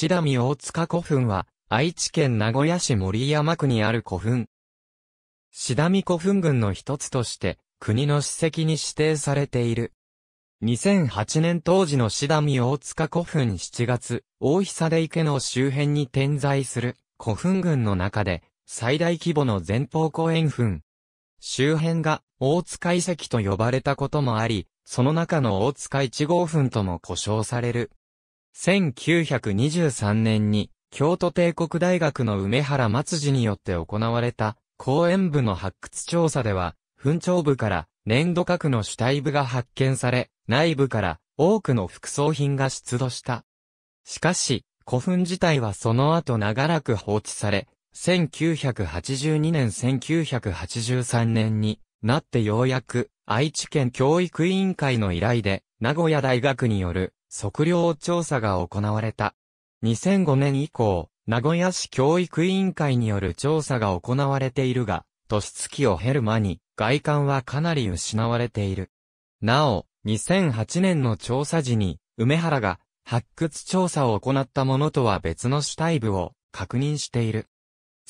シダミ大塚古墳は、愛知県名古屋市森山区にある古墳。シダミ古墳群の一つとして、国の史跡に指定されている。2008年当時のシダミ大塚古墳7月、大久で池の周辺に点在する古墳群の中で、最大規模の前方後円墳。周辺が大塚遺跡と呼ばれたこともあり、その中の大塚1号墳とも呼称される。1923年に、京都帝国大学の梅原松次によって行われた、公園部の発掘調査では、墳調部から粘土核の主体部が発見され、内部から多くの副葬品が出土した。しかし、古墳自体はその後長らく放置され、1982年1983年になってようやく愛知県教育委員会の依頼で名古屋大学による測量調査が行われた。2005年以降、名古屋市教育委員会による調査が行われているが、年月を経る間に外観はかなり失われている。なお、2008年の調査時に、梅原が発掘調査を行ったものとは別の主体部を確認している。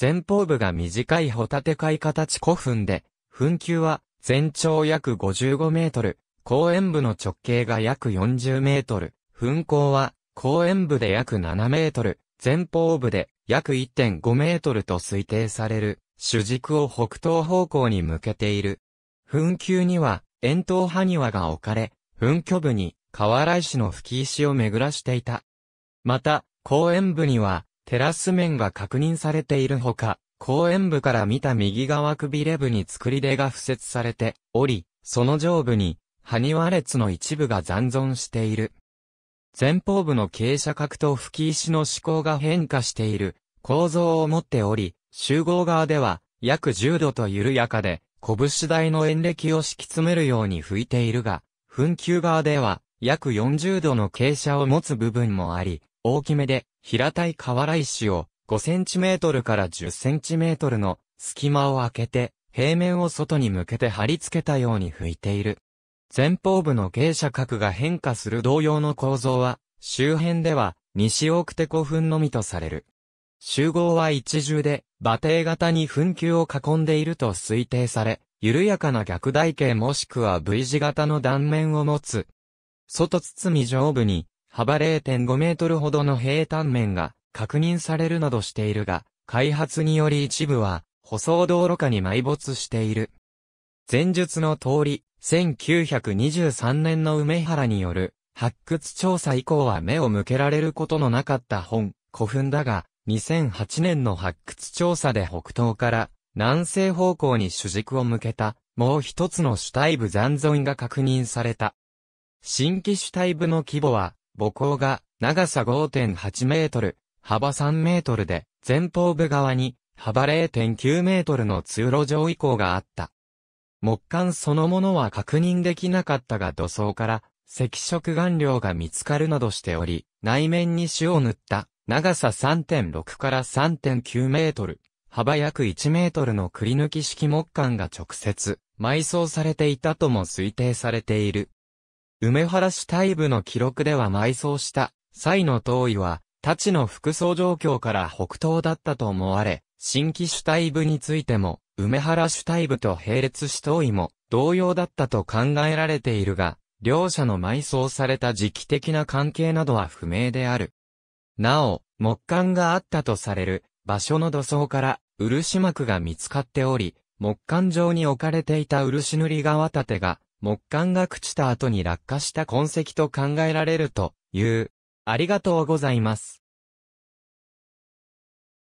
前方部が短いホタテ貝形古墳で、墳丘は全長約55メートル、公園部の直径が約40メートル、噴口は、後円部で約7メートル、前方部で約1.5メートルと推定される、主軸を北東方向に向けている。噴球には、円筒埴輪が置かれ、噴巨部に、河原石の吹石を巡らしていた。また、後円部には、テラス面が確認されているほか、後円部から見た右側くびれ部に作り出が付設されており、その上部に、埴輪列の一部が残存している。前方部の傾斜角と吹き石の思考が変化している構造を持っており、集合側では約10度と緩やかで、拳台の円歴を敷き詰めるように吹いているが、噴球側では約40度の傾斜を持つ部分もあり、大きめで平たい瓦石を5センチメートルから10センチメートルの隙間を開けて平面を外に向けて貼り付けたように吹いている。前方部の傾斜角が変化する同様の構造は、周辺では、西奥手古墳のみとされる。集合は一重で、馬蹄型に墳丘を囲んでいると推定され、緩やかな逆台形もしくは V 字型の断面を持つ。外包み上部に、幅0.5メートルほどの平坦面が確認されるなどしているが、開発により一部は、舗装道路下に埋没している。前述の通り、1923年の梅原による発掘調査以降は目を向けられることのなかった本、古墳だが、2008年の発掘調査で北東から南西方向に主軸を向けた、もう一つの主体部残存が確認された。新規主体部の規模は、母校が長さ5.8メートル、幅3メートルで、前方部側に幅0.9メートルの通路上以降があった。木管そのものは確認できなかったが土層から赤色顔料が見つかるなどしており、内面に塩を塗った長さ3.6から3.9メートル、幅約1メートルのくり抜き式木管が直接埋葬されていたとも推定されている。梅原市大部の記録では埋葬した際の遠いは、太刀の服装状況から北東だったと思われ、新規主体部についても、梅原主体部と並列し遠位も、同様だったと考えられているが、両者の埋葬された時期的な関係などは不明である。なお、木管があったとされる場所の土葬から漆膜が見つかっており、木管上に置かれていた漆塗り側立てが、木管が朽ちた後に落下した痕跡と考えられるという。ありがとうございます。